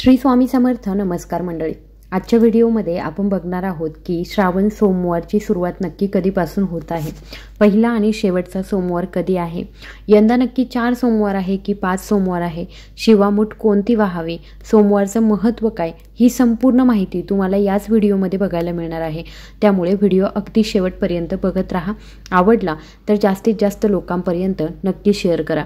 श्री स्वामी समर्थ नमस्कार मंडळी आजच्या व्हिडिओमध्ये आपण बघणार आहोत की श्रावण सोमवारची सुरुवात नक्की कधीपासून होत आहे पहिला आणि शेवटचा सोमवार कधी आहे यंदा नक्की चार सोमवार आहे की पाच सोमवार आहे शिवामूठ कोणती व्हावी सोमवारचं महत्त्व काय ही संपूर्ण माहिती तुम्हाला याच व्हिडिओमध्ये बघायला मिळणार आहे त्यामुळे व्हिडिओ अगदी शेवटपर्यंत बघत राहा आवडला तर जास्तीत जास्त लोकांपर्यंत नक्की शेअर करा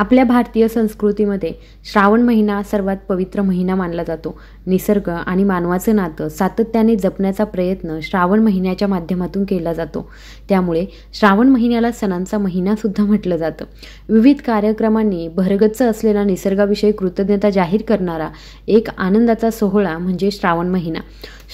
आपल्या भारतीय संस्कृतीमध्ये श्रावण महिना सर्वात पवित्र महिना मानला जातो निसर्ग आणि मानवाचं नातं सातत्याने जपण्याचा प्रयत्न श्रावण महिन्याच्या माध्यमातून केला जातो त्यामुळे श्रावण महिन्याला सणांचा महिनासुद्धा म्हटलं जातं विविध कार्यक्रमांनी भरगच्च असलेला निसर्गाविषयी कृतज्ञता जाहीर करणारा एक आनंदाचा सोहळा म्हणजे श्रावण महिना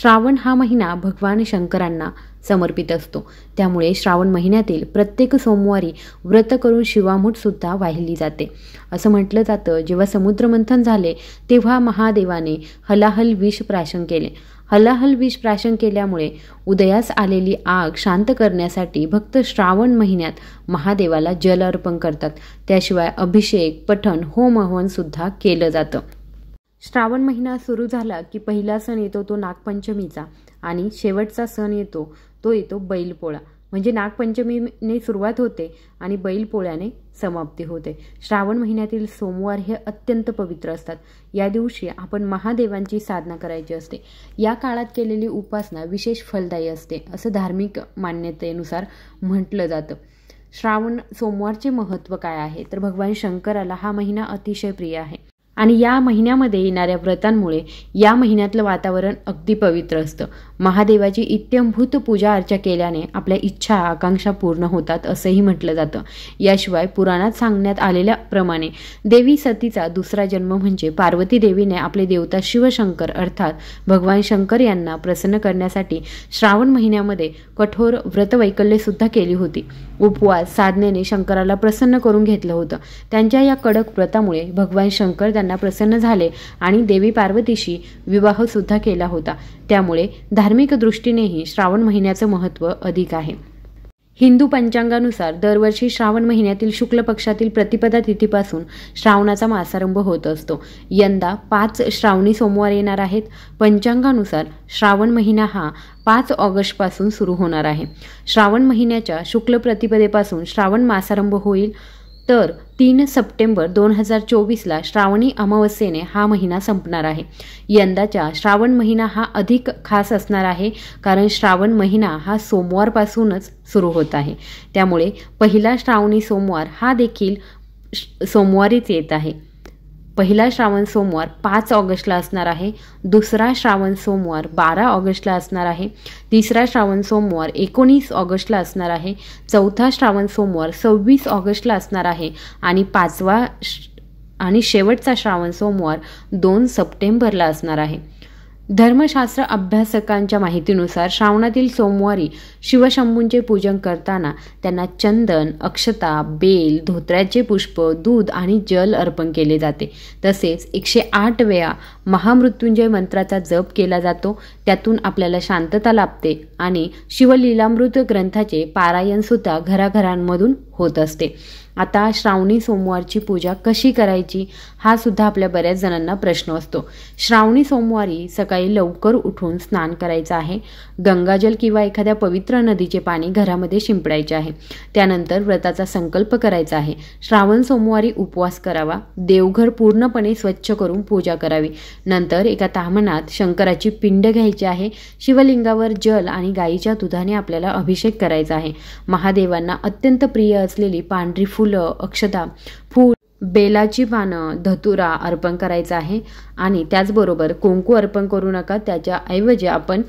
श्रावण हा महिना भगवान शंकरांना समर्पित असतो त्यामुळे श्रावण महिन्यातील प्रत्येक सोमवारी व्रत करून सुद्धा वाहिली जाते असं म्हटलं जातं जेव्हा समुद्रमंथन झाले तेव्हा महादेवाने हलाहल विष प्राशन केले हलाहल विष प्राशन केल्यामुळे उदयास आलेली आग शांत करण्यासाठी भक्त श्रावण महिन्यात महादेवाला जल अर्पण करतात त्याशिवाय अभिषेक पठण होम सुद्धा केलं जातं श्रावण महिना सुरू झाला की पहिला सण येतो तो नागपंचमीचा आणि शेवटचा सण येतो तो येतो बैलपोळा म्हणजे नागपंचमीने सुरुवात होते आणि बैलपोळ्याने समाप्ती होते श्रावण महिन्यातील सोमवार हे अत्यंत पवित्र असतात या दिवशी आपण महादेवांची साधना करायची असते या काळात केलेली उपासना विशेष फलदायी असते असं धार्मिक मान्यतेनुसार म्हटलं जातं श्रावण सोमवारचे महत्त्व काय आहे तर भगवान शंकराला हा महिना अतिशय प्रिय आहे आणि या महिन्यामध्ये येणाऱ्या व्रतांमुळे या महिन्यातलं वातावरण अगदी पवित्र असतं महादेवाची इत्यंभूत पूजा अर्चा केल्याने आपल्या इच्छा आकांक्षा पूर्ण होतात असंही म्हटलं जातं याशिवाय पुराणात सांगण्यात आलेल्याप्रमाणे देवी सतीचा दुसरा जन्म म्हणजे पार्वती देवीने आपले देवता शिवशंकर अर्थात भगवान शंकर यांना प्रसन्न करण्यासाठी श्रावण महिन्यामध्ये कठोर सुद्धा केली होती उपवास साधनेने शंकराला प्रसन्न करून घेतलं होतं त्यांच्या या कडक व्रतामुळे भगवान शंकर त्यांना प्रसन्न झाले आणि देवी पार्वतीशी विवाह सुद्धा केला होता त्यामुळे धार्मिक दृष्टीनेही श्रावण महिन्याचं महत्व अधिक आहे हिंदू पंचांगानुसार दरवर्षी श्रावण महिन्यातील शुक्ल पक्षातील प्रतिपदा तिथीपासून श्रावणाचा मासारंभ होत असतो यंदा पाच श्रावणी सोमवार येणार आहेत पंचांगानुसार श्रावण महिना हा पाच ऑगस्टपासून सुरू होणार आहे श्रावण महिन्याच्या शुक्ल प्रतिपदेपासून श्रावण मासारंभ होईल तर तीन सप्टेंबर दोन हजार चोवीसला श्रावणी अमावस्येने हा महिना संपणार आहे यंदाच्या श्रावण महिना हा अधिक खास असणार आहे कारण श्रावण महिना हा सोमवारपासूनच सुरू होत आहे त्यामुळे पहिला श्रावणी सोमवार हा देखील सोमवारीच येत आहे पहिला श्रावण सोमवार पाच ऑगस्टला असणार आहे दुसरा श्रावण सोमवार बारा ऑगस्टला असणार आहे तिसरा श्रावण सोमवार एकोणीस ऑगस्टला असणार आहे चौथा श्रावण सोमवार सव्वीस ऑगस्टला असणार आहे आणि पाचवा आणि शेवटचा श्रावण सोमवार दोन सप्टेंबरला असणार आहे धर्मशास्त्र अभ्यासकांच्या माहितीनुसार श्रावणातील सोमवारी शिवशंभूंचे पूजन करताना त्यांना चंदन अक्षता बेल धोत्र्याचे पुष्प दूध आणि जल अर्पण केले जाते तसेच एकशे आठ वेळा महामृत्युंजय मंत्राचा जप केला जातो त्यातून आपल्याला शांतता लाभते आणि शिवलीलामृत ग्रंथाचे पारायणसुद्धा घराघरांमधून होत असते आता श्रावणी सोमवारची पूजा कशी करायची हा सुद्धा आपल्या बऱ्याच जणांना प्रश्न असतो श्रावणी सोमवारी सकाळी लवकर उठून स्नान करायचं आहे गंगाजल किंवा एखाद्या पवित्र नदीचे पाणी घरामध्ये शिंपडायचे आहे त्यानंतर व्रताचा संकल्प करायचा आहे श्रावण सोमवारी उपवास करावा देवघर पूर्णपणे स्वच्छ करून पूजा करावी नंतर एका तामनात शंकराची पिंड घ्यायची आहे शिवलिंगावर जल आणि गायीच्या दुधाने आपल्याला अभिषेक करायचा आहे महादेवांना अत्यंत प्रिय असलेली पांढरी फुलं अक्षता फूल बेलाची पानं धतुरा अर्पण करायचं आहे आणि त्याचबरोबर कुंकू अर्पण करू नका त्याच्याऐवजी आपण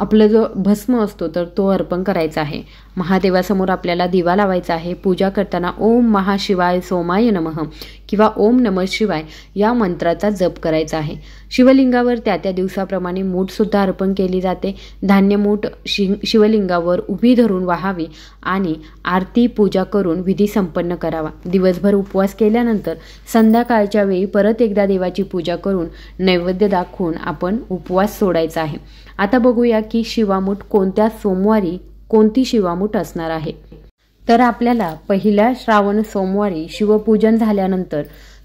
आपला जो भस्म असतो तर तो अर्पण करायचा आहे महादेवासमोर आपल्याला दिवा लावायचा आहे पूजा करताना ओम महाशिवाय सोमाय नमः किंवा ओम नम शिवाय या मंत्राचा जप करायचा आहे शिवलिंगावर त्या त्या दिवसाप्रमाणे मूठसुद्धा अर्पण केली जाते धान्य मूठ शि शिवलिंगावर उभी धरून वाहावी आणि आरती पूजा करून विधी संपन्न करावा दिवसभर उपवास केल्यानंतर संध्याकाळच्या वेळी परत एकदा देवाची पूजा करून नैवेद्य दाखवून आपण उपवास सोडायचा आहे आता बघूया की शिवामूठ कोणत्या सोमवारी कोणती शिवामूठ असणार आहे तर आपल्याला पहिल्या श्रावण सोमवारी शिवपूजन झाल्यानंतर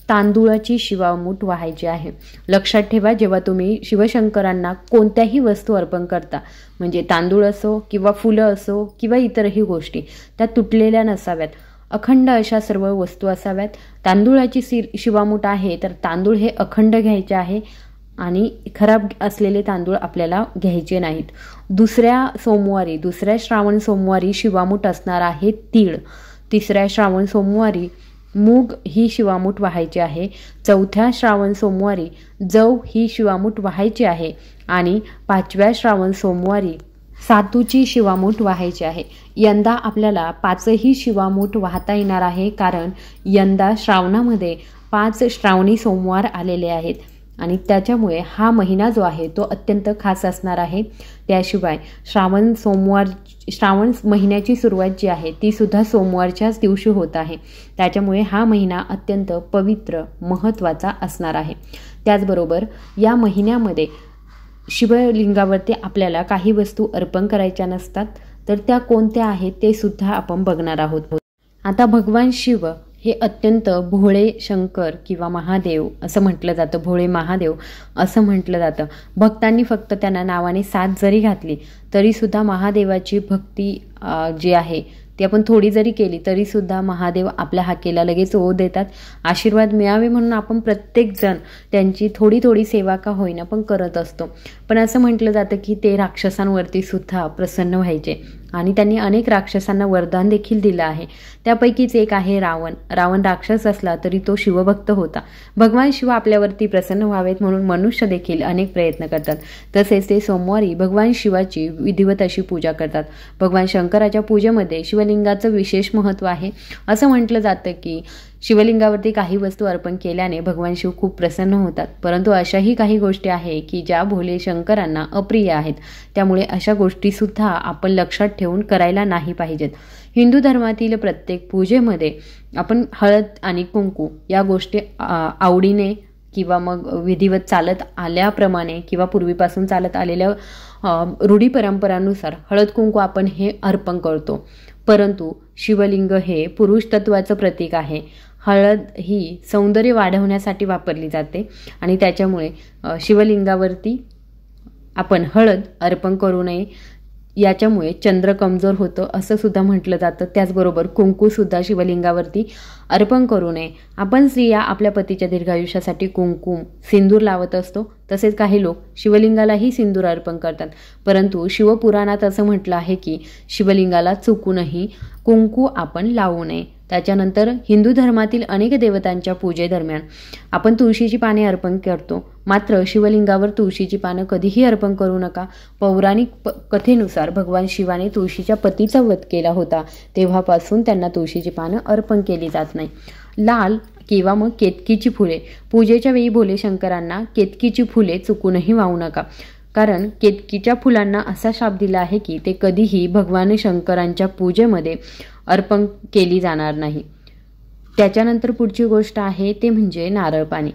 तांदुळाची शिवामूठ व्हायची आहे लक्षात ठेवा जेव्हा तुम्ही शिवशंकरांना कोणत्याही वस्तू अर्पण करता म्हणजे तांदूळ असो किंवा फुलं असो किंवा इतरही गोष्टी त्या तुटलेल्या नसाव्यात अखंड अशा सर्व वस्तू असाव्यात तांदुळाची सिर शिवामूठ आहे तर तांदूळ हे अखंड घ्यायचे आहे आणि खराब असलेले तांदूळ आपल्याला घ्यायचे नाहीत दुसऱ्या सोमवारी दुसऱ्या श्रावण सोमवारी शिवामूट असणार आहे तीळ तिसऱ्या श्रावण सोमवारी मूग ही शिवामूट व्हायची आहे चौथ्या श्रावण सोमवारी जव ही शिवामूट व्हायची आहे आणि पाचव्या श्रावण सोमवारी सातूची शिवामूठ व्हायची आहे यंदा आपल्याला पाचही शिवामूठ वाहता येणार आहे कारण यंदा श्रावणामध्ये पाच श्रावणी सोमवार आलेले आहेत आणि त्याच्यामुळे हा महिना जो आहे तो अत्यंत खास असणार आहे त्याशिवाय श्रावण सोमवार श्रावण महिन्याची सुरुवात जी आहे तीसुद्धा सोमवारच्याच दिवशी होत आहे त्याच्यामुळे हा महिना अत्यंत पवित्र महत्त्वाचा असणार आहे त्याचबरोबर या महिन्यामध्ये शिवलिंगावरती आपल्याला काही वस्तू अर्पण करायच्या नसतात तर त्या कोणत्या आहेत ते सुद्धा आपण बघणार आहोत आता भगवान शिव हे अत्यंत भोळे शंकर किंवा महादेव असं म्हटलं जातं भोळे महादेव असं म्हटलं जातं भक्तांनी फक्त त्यांना नावाने साथ जरी घातली तरीसुद्धा महादेवाची भक्ती जी आहे ती आपण थोडी जरी केली तरीसुद्धा महादेव आपल्या हाकेला लगेच ओ देतात आशीर्वाद मिळावे म्हणून आपण प्रत्येकजण त्यांची थोडी थोडी सेवा का होईना पण करत असतो पण असं म्हटलं जातं की ते राक्षसांवरती सुद्धा प्रसन्न व्हायचे आणि त्यांनी अनेक राक्षसांना वरदान देखील दिलं आहे त्यापैकीच एक आहे रावण रावण राक्षस असला तरी तो शिवभक्त होता भगवान शिव आपल्यावरती प्रसन्न व्हावेत म्हणून मनुष्य देखील अनेक प्रयत्न करतात तसेच ते सोमवारी भगवान शिवाची विधिवत अशी पूजा करतात भगवान शंकराच्या पूजेमध्ये शिवलिंगाचं विशेष महत्त्व आहे असं म्हटलं जातं की शिवलिंगावरती काही वस्तू अर्पण केल्याने भगवान शिव खूप प्रसन्न होतात परंतु अशाही काही गोष्टी आहे की ज्या भोले शंकरांना अप्रिय आहेत त्यामुळे अशा गोष्टीसुद्धा आपण लक्षात ठेवून करायला नाही पाहिजेत हिंदू धर्मातील प्रत्येक पूजेमध्ये आपण हळद आणि कुंकू या गोष्टी आवडीने किंवा मग विधिवत चालत आल्याप्रमाणे किंवा पूर्वीपासून चालत आलेल्या रूढी परंपरानुसार हळद कुंकू आपण हे अर्पण करतो परंतु शिवलिंग हे पुरुष तत्वाचं प्रतीक आहे हळद ही सौंदर्य वाढवण्यासाठी वापरली जाते आणि त्याच्यामुळे शिवलिंगावरती आपण हळद अर्पण करू नये याच्यामुळे चंद्र कमजोर होतं असं सुद्धा म्हटलं जातं त्याचबरोबर कुंकूसुद्धा शिवलिंगावरती अर्पण करू नये आपण स्त्रिया आपल्या पतीच्या दीर्घायुष्यासाठी कुंकू सिंदूर लावत असतो तसेच काही लोक शिवलिंगालाही सिंदूर अर्पण करतात परंतु शिवपुराणात असं म्हटलं आहे की शिवलिंगाला चुकूनही कुंकू आपण लावू नये त्याच्यानंतर हिंदू धर्मातील अनेक देवतांच्या पूजेदरम्यान आपण तुळशीची पाने अर्पण करतो मात्र शिवलिंगावर तुळशीची पानं कधीही अर्पण करू नका पौराणिक प कथेनुसार भगवान शिवाने तुळशीच्या पतीचा वध केला होता तेव्हापासून त्यांना तुळशीची पानं अर्पण केली जात नाही लाल किंवा मग केतकीची फुले पूजेच्या वेळी भोले शंकरांना केतकीची फुले चुकूनही वाहू नका कारण केतकीच्या फुलांना असा शाप दिला आहे की ते कधीही भगवान शंकरांच्या पूजेमध्ये अर्पण केली जाणार नाही त्याच्यानंतर पुढची गोष्ट आहे ते म्हणजे नारळ पाणी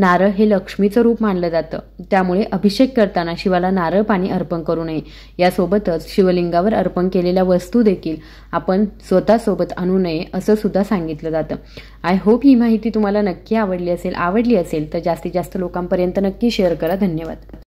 नारळ हे लक्ष्मीचं रूप मानलं जातं त्यामुळे अभिषेक करताना शिवाला नारळ पाणी अर्पण करू नये यासोबतच शिवलिंगावर अर्पण केलेल्या वस्तू देखील आपण स्वतःसोबत आणू नये असं सुद्धा सांगितलं जातं आय होप ही माहिती तुम्हाला नक्की आवडली असेल आवडली असेल तर जास्तीत जास्त लोकांपर्यंत नक्की शेअर करा धन्यवाद